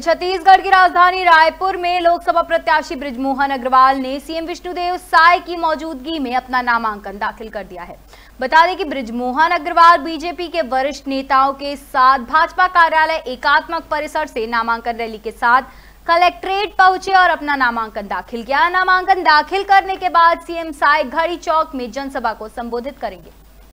छत्तीसगढ़ की राजधानी रायपुर में लोकसभा प्रत्याशी ब्रिजमोहन अग्रवाल ने सीएम विष्णुदेव साय की मौजूदगी में अपना नामांकन दाखिल कर दिया है बता दें कि ब्रिजमोहन अग्रवाल बीजेपी के वरिष्ठ नेताओं के साथ भाजपा कार्यालय एकात्मक परिसर से नामांकन रैली के साथ कलेक्ट्रेट पहुंचे और अपना नामांकन दाखिल किया नामांकन दाखिल करने के बाद सीएम साय घड़ी चौक में जनसभा को संबोधित करेंगे